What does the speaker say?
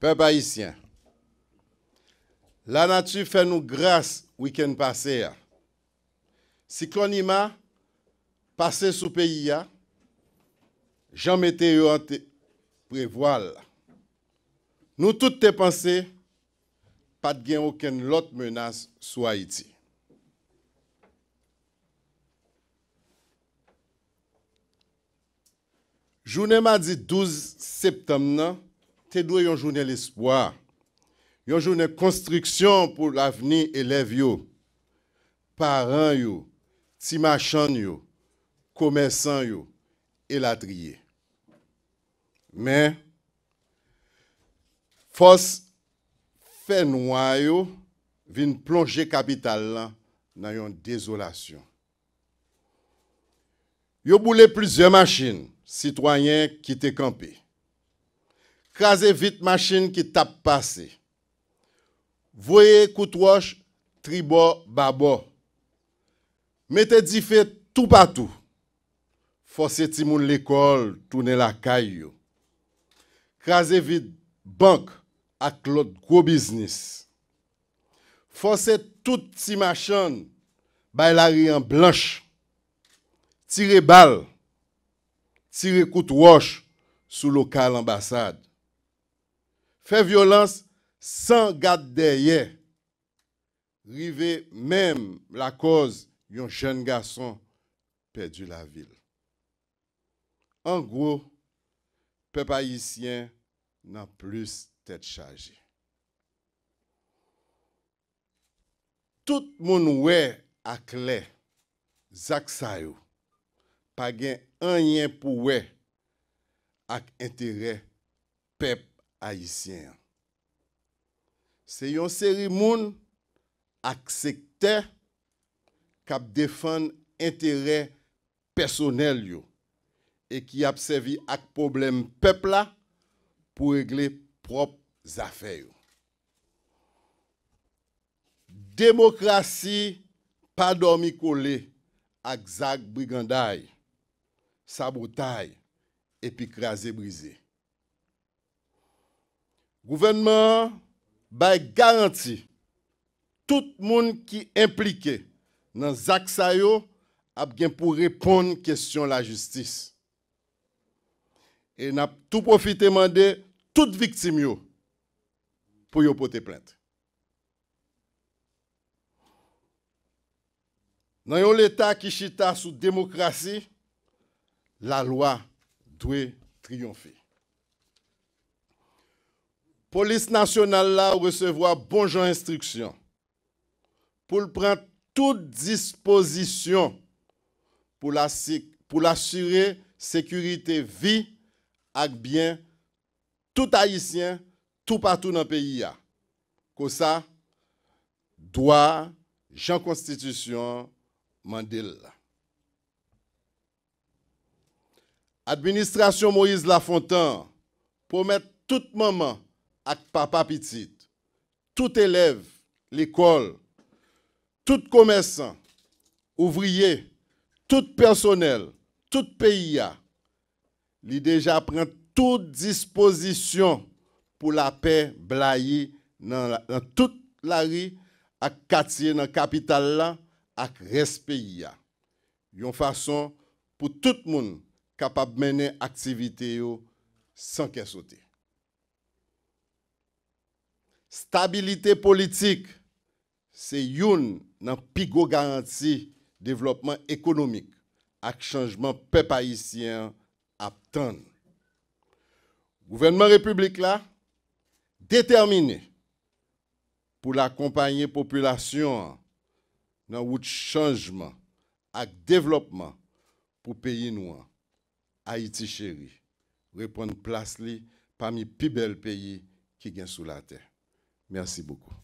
Pe ba isyen, la natu fè nou grase wiken pase ya. Si kon ima pase sou peyi ya, janmete yo an te prevoal. Nou tout te panse, pat gen oken lot menas sou a iti. Jounen ma di 12 septem nan, Te dwe yon jounen l'espoir, yon jounen konstriksyon pou l'aveni elev yo, paran yo, ti machan yo, komensan yo, eladriye. Men, fos fè noua yo vin plonje kapital nan yon dezolasyon. Yo boule plizye machin, sitwanyen ki te kampe. kaze vit machin ki tap pase, voye kout wosh tribo babo, mete di fe tou patou, fose ti moun lekol toune la kay yo, kaze vit bank ak lot go biznis, fose tout ti machin bay lari an blanche, tire bal, tire kout wosh sou lokal ambasade, fè violans san gade deye, rive mèm la koz yon jen gason pedi la vil. An gwo, pep ayisyen nan plus tèd chaje. Tout moun wè ak lè, zak sayo, pa gen anyen pou wè ak entere pep Se yon seri moun ak sekte kap defan entere personel yo e ki ap sevi ak problem pepla pou egle prop zafey yo. Demokrasi pa dormi kole ak zag briganday, sabotay epikraze brize. Gouvernement ba e garanti tout moun ki implike nan zak sa yo ap gen pou repon kestyon la justis. E nan tout profite mande, tout viktim yo pou yo pote plente. Nan yon l'Etat ki chita sou demokrasi, la lwa dwe triyonfe. Polis nasyonal bon la ou resevwa bonjan instriksyon pou l prent tout disposisyon pou l asyre sekurite vi akbyen tout haisyen tout patou nan peyi ya. Ko sa, doa jan konstitusyon mandil. Administrasyon Moïse Lafontan pou met tout maman ak papapitit, tout elev, l'ekol, tout komersant, ouvriye, tout personel, tout peyi ya, li deja pren tout disposition pou la pey blaye nan tout la ri ak katiye nan kapital la ak respeyi ya. Yon fason pou tout moun kapap mene aktivite yo san kesote. Tabilite politik se youn nan pi go garanti devlopman ekonomik ak chanjman pe paisyen aptan. Gouvernman republik la, determine pou l'akompanyen populasyon nan wout chanjman ak devlopman pou peyi nouan, Haiti chéri, repon plas li pami pi bel peyi ki gen sou la tè. Merci beaucoup.